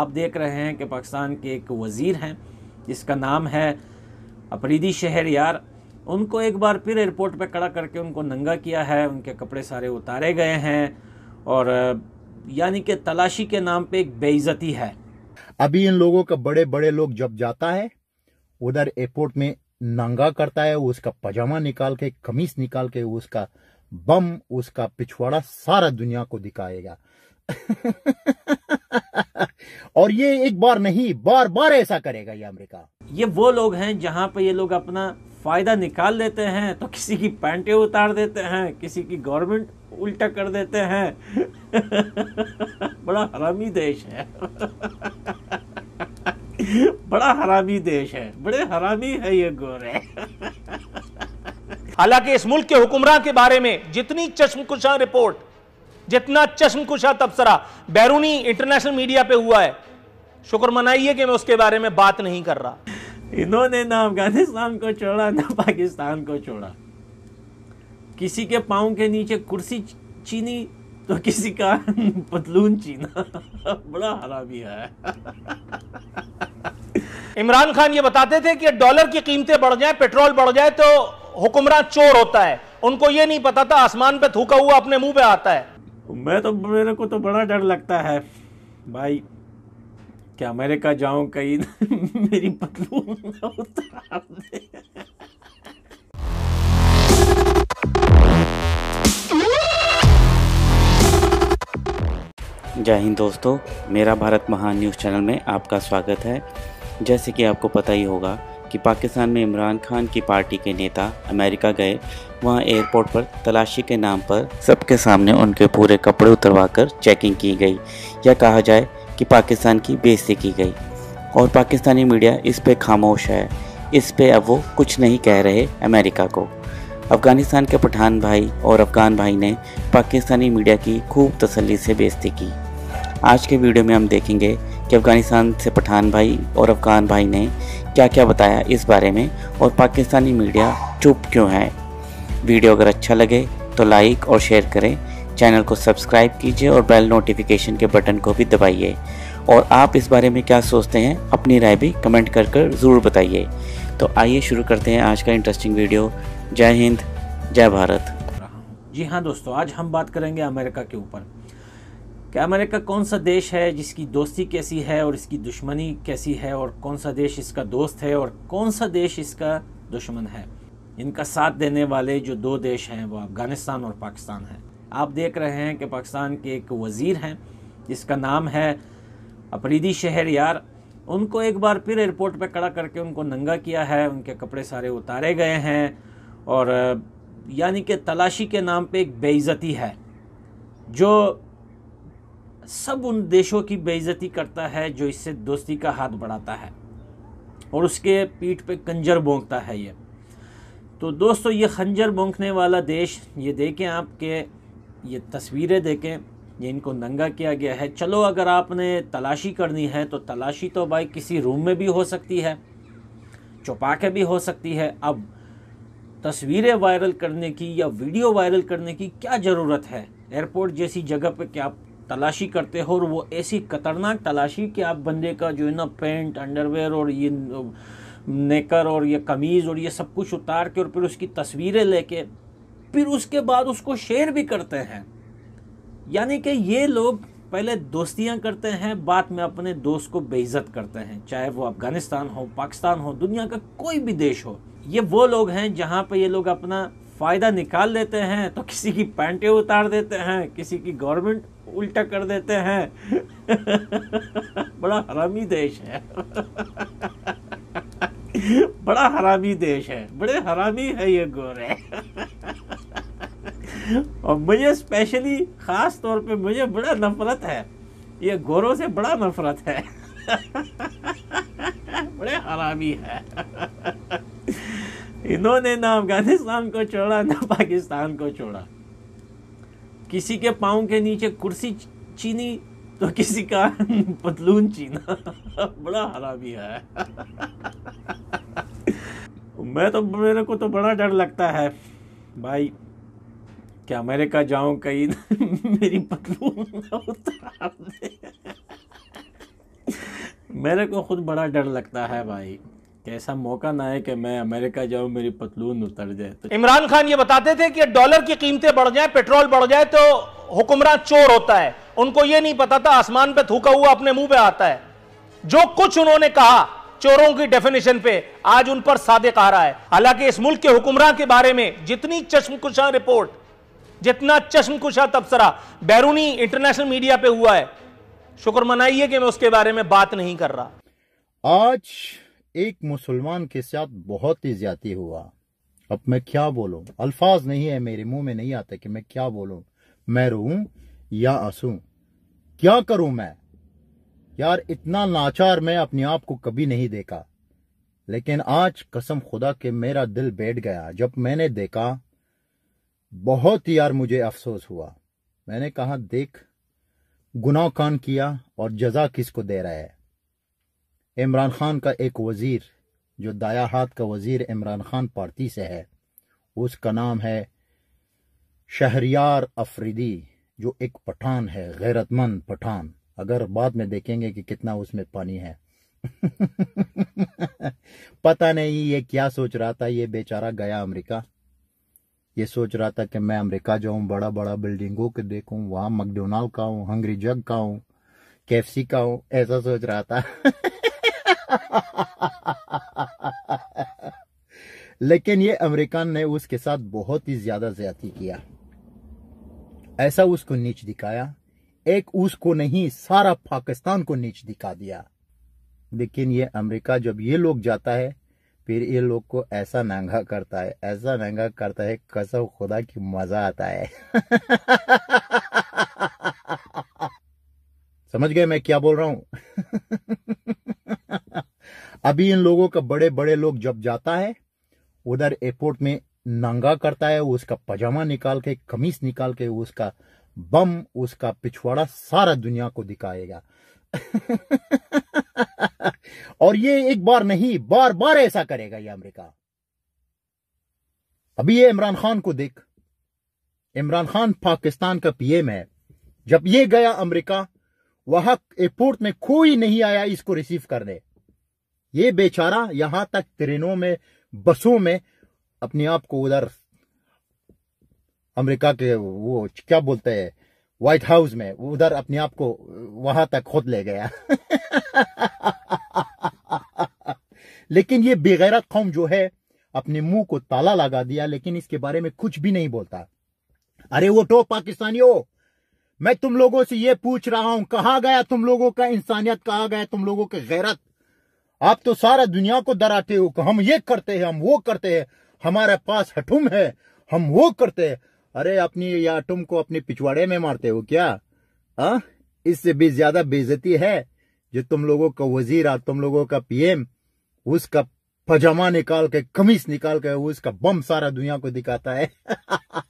आप देख रहे हैं कि पाकिस्तान के एक वज़ीर हैं जिसका नाम है अपरीदी शहर यार उनको एक बार फिर एयरपोर्ट पर खड़ा करके उनको नंगा किया है उनके कपड़े सारे उतारे गए हैं और यानी कि तलाशी के नाम पर एक बेइज्जती है अभी इन लोगों का बड़े बड़े लोग जब जाता है उधर एयरपोर्ट में नंगा करता है उसका पजामा निकाल के कमीज निकाल के उसका बम उसका पिछवाड़ा सारा दुनिया को दिखाएगा और ये एक बार नहीं बार बार ऐसा करेगा ये अमेरिका ये वो लोग हैं जहां पे ये लोग अपना फायदा निकाल लेते हैं तो किसी की पैंटे उतार देते हैं किसी की गवर्नमेंट उल्टा कर देते हैं बड़ा हरामी देश है बड़ा हरामी देश है बड़े हरामी है ये गोरे हालांकि इस मुल्क के हुक्मरान के बारे में जितनी चश्मकुशा रिपोर्ट जितना कुशा तबसरा बैरूनी इंटरनेशनल मीडिया पे हुआ है शुक्र मनाइए कि मैं उसके बारे में बात नहीं कर रहा इन्होंने ना अफगानिस्तान को छोड़ा ना पाकिस्तान को छोड़ा किसी के पाँव के नीचे कुर्सी चीनी तो किसी का पतलून चीना बड़ा हरामी है इमरान खान ये बताते थे कि डॉलर की कीमतें बढ़ जाए पेट्रोल बढ़ जाए तो हुक्मरान चोर होता है उनको ये नहीं पता था आसमान पे थूका हुआ अपने मुंह पे आता है मैं तो मेरे को तो बड़ा डर लगता है भाई क्या अमेरिका जाऊं कहीं मेरी पतलू उतार दे जय हिंद दोस्तों मेरा भारत महान न्यूज़ चैनल में आपका स्वागत है जैसे कि आपको पता ही होगा कि पाकिस्तान में इमरान खान की पार्टी के नेता अमेरिका गए वहां एयरपोर्ट पर तलाशी के नाम पर सबके सामने उनके पूरे कपड़े उतरवा कर चेकिंग की गई या कहा जाए कि पाकिस्तान की बेइज्जती की गई और पाकिस्तानी मीडिया इस पर खामोश है इस पर अब वो कुछ नहीं कह रहे अमेरिका को अफ़गानिस्तान के पठान भाई और अफ़गान भाई ने पाकिस्तानी मीडिया की खूब तसल्ली से बेइज्जती की आज के वीडियो में हम देखेंगे कि अफ़गानिस्तान से पठान भाई और अफ़गान भाई ने क्या क्या बताया इस बारे में और पाकिस्तानी मीडिया चुप क्यों है वीडियो अगर अच्छा लगे तो लाइक और शेयर करें चैनल को सब्सक्राइब कीजिए और बेल नोटिफिकेशन के बटन को भी दबाइए और आप इस बारे में क्या सोचते हैं अपनी राय भी कमेंट कर कर ज़रूर बताइए तो आइए शुरू करते हैं आज का इंटरेस्टिंग वीडियो जय हिंद जय भारत जी हाँ दोस्तों आज हम बात करेंगे अमेरिका के ऊपर कि अमेरिका कौन सा देश है जिसकी दोस्ती कैसी है और इसकी दुश्मनी कैसी है और कौन सा देश इसका दोस्त है और कौन सा देश इसका दुश्मन है इनका साथ देने वाले जो दो देश हैं वो अफ़गानिस्तान और पाकिस्तान हैं आप देख रहे हैं कि पाकिस्तान के एक वज़ीर हैं जिसका नाम है अपरीदी शहर यार उनको एक बार फिर एयरपोर्ट पर खड़ा करके उनको नंगा किया है उनके कपड़े सारे उतारे गए हैं और यानी कि तलाशी के नाम पर एक बेइज्जती है जो सब उन देशों की बेइज्जती करता है जो इससे दोस्ती का हाथ बढ़ाता है और उसके पीठ पे कंजर बोंकता है ये तो दोस्तों ये खंजर बोंकने वाला देश ये देखें आपके ये तस्वीरें देखें ये इनको नंगा किया गया है चलो अगर आपने तलाशी करनी है तो तलाशी तो भाई किसी रूम में भी हो सकती है चौपा के भी हो सकती है अब तस्वीरें वायरल करने की या वीडियो वायरल करने की क्या ज़रूरत है एयरपोर्ट जैसी जगह पर क्या तलाशी करते हो और वो ऐसी खतरनाक तलाशी कि आप बंदे का जो है ना पेंट अंडरवेयर और ये नेकर और ये कमीज़ और ये सब कुछ उतार के और फिर उसकी तस्वीरें लेके फिर उसके बाद उसको शेयर भी करते हैं यानी कि ये लोग पहले दोस्तियां करते हैं बाद में अपने दोस्त को बेइज्जत करते हैं चाहे वो अफ़गानिस्तान हो पाकिस्तान हो दुनिया का कोई भी देश हो ये वो लोग हैं जहाँ पर ये लोग अपना फ़ायदा निकाल लेते हैं तो किसी की पैंटे उतार देते हैं किसी की गवर्नमेंट उल्टा कर देते हैं बड़ा हरामी देश है बड़ा हरामी देश है बड़े हरामी है ये गोरे और मुझे स्पेशली ख़ास तौर पे मुझे बड़ा नफरत है ये गोरों से बड़ा नफरत है बड़े हरामी है इन्होंने ना अफगानिस्तान को छोड़ा ना पाकिस्तान को छोड़ा किसी के पाँव के नीचे कुर्सी चीनी तो किसी का पतलून चीना बड़ा हरामी है मैं तो मेरे को तो बड़ा डर लगता है भाई क्या अमेरिका जाऊं कहीं मेरी पतलून उतार दे मेरे को खुद बड़ा डर लगता है भाई कैसा मौका ना है कि मैं अमेरिका जाऊं मेरी पतलून उतर जाए तो इमरान खान ये बताते थे कि डॉलर की कीमतें बढ़ जाए पेट्रोल बढ़ जाए तो हुक्मरान चोर होता है उनको ये नहीं पता था आसमान पे थूका हुआ अपने मुंह पे आता है जो कुछ उन्होंने कहा चोरों की डेफिनेशन पे आज उन पर सादे आ रहा है हालांकि इस मुल्क के हुक्मरान के बारे में जितनी चश्मकुशा रिपोर्ट जितना चश्मकुशा तबसरा बैरूनी इंटरनेशनल मीडिया पे हुआ है शुक्र मनाइए कि मैं उसके बारे में बात नहीं कर रहा आज एक मुसलमान के साथ बहुत ही ज्यादा हुआ अब मैं क्या बोलूं अल्फाज नहीं है मेरे मुंह में नहीं आता कि मैं क्या बोलूं मैं रोऊं या आंसू क्या करूं मैं यार इतना लाचार मैं अपने आप को कभी नहीं देखा लेकिन आज कसम खुदा के मेरा दिल बैठ गया जब मैंने देखा बहुत यार मुझे अफसोस हुआ मैंने कहा देख गुनाह कान किया और जजा किसको दे रहा है इमरान खान का एक वज़ीर जो दाया हाथ का वज़ीर इमरान खान पार्टी से है उसका नाम है शहरियार अफरीदी जो एक पठान है गैरतमंद पठान अगर बाद में देखेंगे कि कितना उसमें पानी है पता नहीं ये क्या सोच रहा था ये बेचारा गया अमेरिका ये सोच रहा था कि मैं अमेरिका जाऊं बड़ा बड़ा बिल्डिंगों के देखूं वहां मैकडोनाल्ड का हूं हंगरी जग का हूं केफसी का हूं ऐसा सोच रहा था लेकिन ये अमेरिकन ने उसके साथ बहुत ही ज्यादा ज्यादा किया ऐसा उसको नीच दिखाया एक उसको नहीं सारा पाकिस्तान को नीच दिखा दिया लेकिन ये अमेरिका जब ये लोग जाता है फिर ये लोग को ऐसा नंगा करता है ऐसा नंगा करता है कसम खुदा की मजा आता है समझ गए मैं क्या बोल रहा हूं अभी इन लोगों का बड़े बड़े लोग जब जाता है उधर एयरपोर्ट में नंगा करता है उसका पजामा निकाल के कमीज निकाल के उसका बम उसका पिछवाड़ा सारा दुनिया को दिखाएगा और ये एक बार नहीं बार बार ऐसा करेगा ये अमेरिका अभी ये इमरान खान को देख इमरान खान पाकिस्तान का पीएम है जब ये गया अमेरिका वहां एयरपोर्ट में कोई नहीं आया इसको रिसीव करने ये बेचारा यहां तक ट्रेनों में बसों में अपने आप को उधर अमेरिका के वो क्या बोलते हैं व्हाइट हाउस में उधर अपने आप को वहां तक खोद ले गया लेकिन ये बेगैरत कौम जो है अपने मुंह को ताला लगा दिया लेकिन इसके बारे में कुछ भी नहीं बोलता अरे वो टो पाकिस्तानियों मैं तुम लोगों से ये पूछ रहा हूं कहा गया तुम लोगों का इंसानियत कहा गया तुम लोगों के गैरत आप तो सारा दुनिया को डराते हो हम ये करते हैं हम वो करते हैं हमारे पास हटुम है हम वो करते हैं अरे अपनी या हटुम को अपने पिछवाड़े में मारते हो क्या आ? इससे भी ज्यादा बेजती है जो तुम लोगों का वजीर और तुम लोगों का पीएम उसका पजामा निकाल के कमीज निकाल के उसका बम सारा दुनिया को दिखाता है